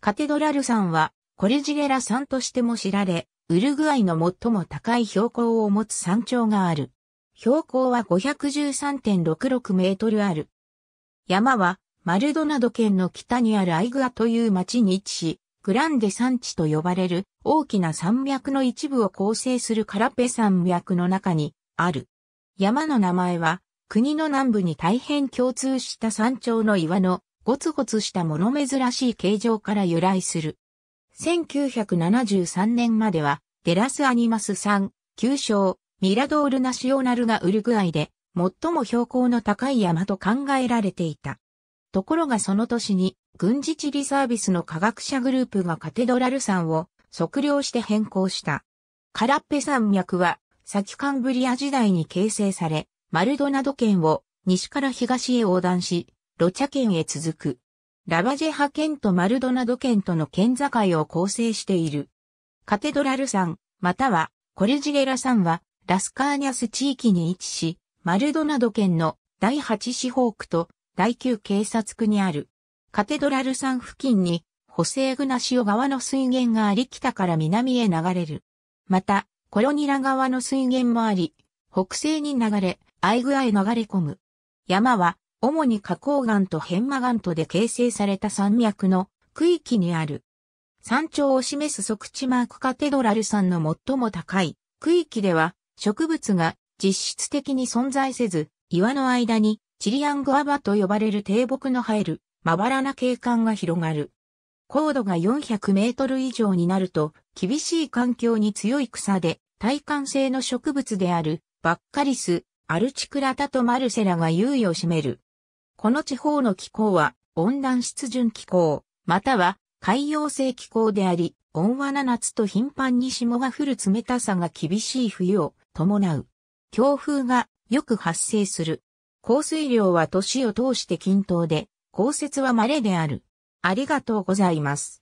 カテドラル山は、コレジゲラ山としても知られ、ウルグアイの最も高い標高を持つ山頂がある。標高は513.66メートルある。山は、マルドナド県の北にあるアイグアという町に位置し、グランデ山地と呼ばれる大きな山脈の一部を構成するカラペ山脈の中にある。山の名前は、国の南部に大変共通した山頂の岩のゴツゴツしたもの珍しい形状から由来する。1973年までは、デラスアニマス山、旧称、ミラドールナシオナルがウルグアイで、最も標高の高い山と考えられていた。ところがその年に、軍事地理サービスの科学者グループがカテドラル山を測量して変更した。カラッペ山脈は、先カンブリア時代に形成され、マルドナド県を西から東へ横断し、ロチャ県へ続く。ラバジェハ県とマルドナド県との県境を構成している。カテドラル山、またはコルジゲラ山は、ラスカーニャス地域に位置し、マルドナド県の第8四方区と第9警察区にある。カテドラル山付近に、ホセーグナシオ川の水源があり北から南へ流れる。また、コロニラ川の水源もあり、北西に流れ、アイグアへ流れ込む。山は主に花崗岩と片麻岩とで形成された山脈の区域にある。山頂を示す即地マークカテドラル山の最も高い区域では植物が実質的に存在せず、岩の間にチリアングアバと呼ばれる低木の生えるまばらな景観が広がる。高度が400メートル以上になると厳しい環境に強い草で耐寒性の植物であるバッカリス、アルチクラタとマルセラが優位を占める。この地方の気候は温暖湿潤気候、または海洋性気候であり、温和な夏と頻繁に霜が降る冷たさが厳しい冬を伴う。強風がよく発生する。降水量は年を通して均等で、降雪は稀である。ありがとうございます。